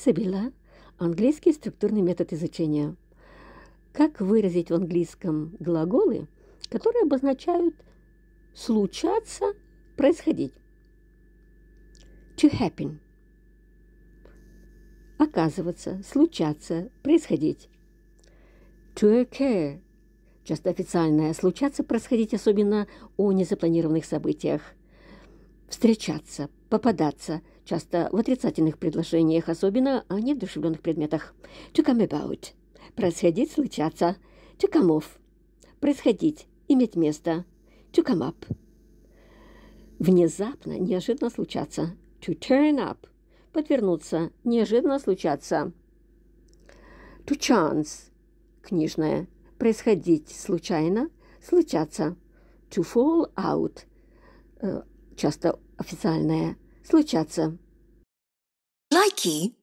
Сабила. Английский структурный метод изучения. Как выразить в английском глаголы, которые обозначают «случаться», «происходить». To happen. Оказываться, случаться, происходить. To occur. Часто официальное «случаться», «происходить», особенно о незапланированных событиях. Встречаться, попадаться, часто в отрицательных предложениях, особенно о неодушевленных предметах. To come about – происходить, случаться. To come off – происходить, иметь место. To come up – внезапно, неожиданно случаться. To turn up – подвернуться, неожиданно случаться. To chance – книжное, происходить случайно, случаться. To fall out э, – часто официальное случаться. Лайки.